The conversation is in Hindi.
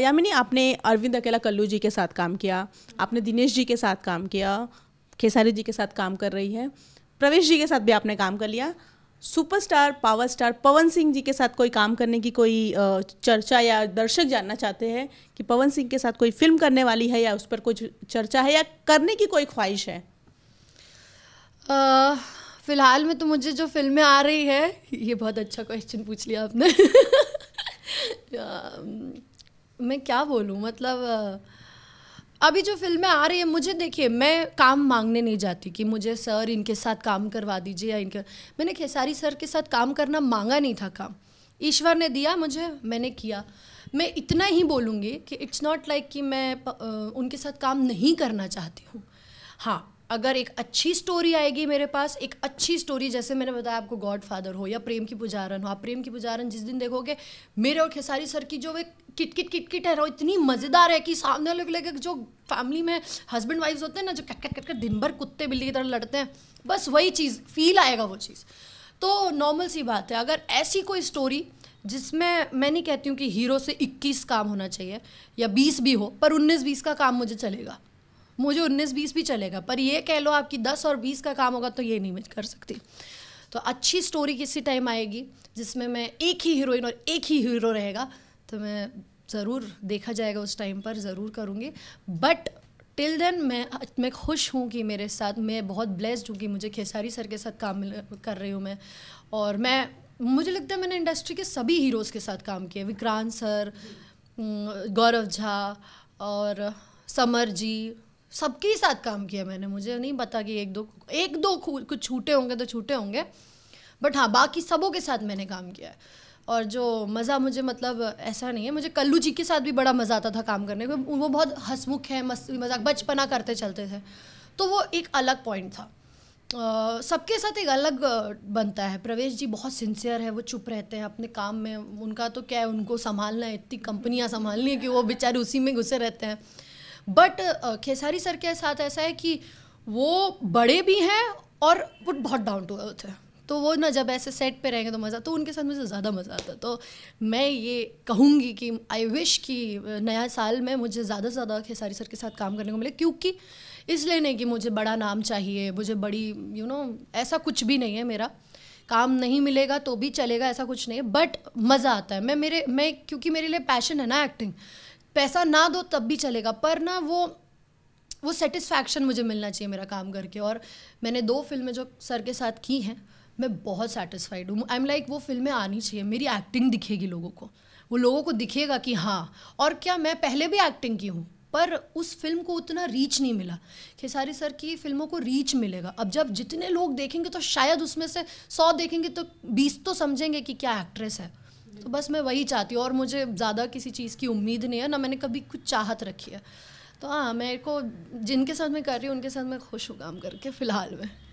यामिनी आपने अरविंद अकेला कल्लू जी के साथ काम किया आपने दिनेश जी के साथ काम किया खेसारी जी के साथ काम कर रही है प्रवेश जी के साथ भी आपने काम कर लिया superstar power star Pawan Singh ji के साथ कोई काम करने की कोई चर्चा या दर्शक जानना चाहते हैं कि पवन सिंह के साथ कोई फिल्म करने वाली है या उस पर कुछ चर्चा है या करने की कोई ख्वाहिश है फिलहाल में तो मुझे जो फिल्में आ रही है ये बहुत अच्छा क्वेश्चन पूछ लिया आपने मैं क्या बोलूँ मतलब अभी जो फिल्में आ रही है मुझे देखिए मैं काम मांगने नहीं जाती कि मुझे सर इनके साथ काम करवा दीजिए या इनके मैंने खेसारी सर के साथ काम करना मांगा नहीं था काम ईश्वर ने दिया मुझे मैंने किया मैं इतना ही बोलूँगी कि इट्स नॉट लाइक कि मैं उनके साथ काम नहीं करना चाहती हूँ हाँ अगर एक अच्छी स्टोरी आएगी मेरे पास एक अच्छी स्टोरी जैसे मैंने बताया आपको गॉड फादर हो या प्रेम की पुजारन हो आप प्रेम की पुजारन जिस दिन देखोगे मेरे और खेसारी सर की जो वे किट किटकिट है वो इतनी मज़ेदार है कि सामने वाले लगे जो फैमिली में हस्बैंड वाइफ्स होते हैं ना जो कट कट कट कर दिन भर कुत्ते बिल्ली की तरह लड़ते हैं बस वही चीज़ फील आएगा वो चीज़ तो नॉर्मल सी बात है अगर ऐसी कोई स्टोरी जिसमें मैं नहीं कहती हूँ कि हीरो से 21 काम होना चाहिए या 20 भी हो पर 19-20 का काम मुझे चलेगा मुझे उन्नीस बीस भी चलेगा पर ये कह लो आपकी दस और बीस का काम होगा तो ये नहीं मैं कर सकती तो अच्छी स्टोरी किसी टाइम आएगी जिसमें मैं एक ही हीरोइन और एक ही हीरो रहेगा तो मैं ज़रूर देखा जाएगा उस टाइम पर ज़रूर करूँगी बट टिल देन मैं मैं खुश हूँ कि मेरे साथ मैं बहुत ब्लेस्ड हूँ कि मुझे खेसारी सर के साथ काम कर रही हूँ मैं और मैं मुझे लगता है मैंने इंडस्ट्री के सभी हीरोज़ के साथ काम किया विक्रांत सर गौरव झा और समर जी सबके साथ काम किया मैंने मुझे नहीं पता कि एक दो एक दो कुछ छूटे होंगे तो छूटे होंगे बट हाँ बाकी सबों के साथ मैंने काम किया है और जो मज़ा मुझे मतलब ऐसा नहीं है मुझे कल्लू जी के साथ भी बड़ा मज़ा आता था काम करने में वो बहुत हंसमुख है मजाक बचपना करते चलते थे तो वो एक अलग पॉइंट था सबके साथ एक अलग बनता है प्रवेश जी बहुत सिंसियर है वो चुप रहते हैं अपने काम में उनका तो क्या है उनको संभालना है इतनी कंपनियाँ संभालनी है कि वो बेचारे उसी में घुसे रहते हैं बट खेसारी सर के साथ ऐसा है कि वो बड़े भी हैं और वो बहुत डाउन टू अर्थ है तो वो ना जब ऐसे सेट पे रहेंगे तो मज़ा तो उनके साथ मुझे ज़्यादा मज़ा आता तो मैं ये कहूँगी कि आई विश कि uh, नया साल में मुझे ज़्यादा से ज़्यादा खेसारी सर के साथ काम करने को मिले क्योंकि इसलिए नहीं कि मुझे बड़ा नाम चाहिए मुझे बड़ी यू you नो know, ऐसा कुछ भी नहीं है मेरा काम नहीं मिलेगा तो भी चलेगा ऐसा कुछ नहीं है बट मज़ा आता है मैं मेरे मैं क्योंकि मेरे लिए पैशन है ना एक्टिंग पैसा ना दो तब भी चलेगा पर ना वो वो सेटिस्फैक्शन मुझे मिलना चाहिए मेरा काम करके और मैंने दो फिल्में जो सर के साथ की हैं मैं बहुत सेटिस्फाइड हूँ आई एम लाइक वो फिल्में आनी चाहिए मेरी एक्टिंग दिखेगी लोगों को वो लोगों को दिखेगा कि हाँ और क्या मैं पहले भी एक्टिंग की हूँ पर उस फिल्म को उतना रीच नहीं मिला खेसारी सर की फिल्मों को रीच मिलेगा अब जब जितने लोग देखेंगे तो शायद उसमें से सौ देखेंगे तो बीस तो समझेंगे कि क्या एक्ट्रेस है तो बस मैं वही चाहती हूँ और मुझे ज़्यादा किसी चीज़ की उम्मीद नहीं है ना मैंने कभी कुछ चाहत रखी है तो हाँ मेरे को जिनके साथ मैं कर रही हूँ उनके साथ मैं खुश हूँ काम करके फ़िलहाल में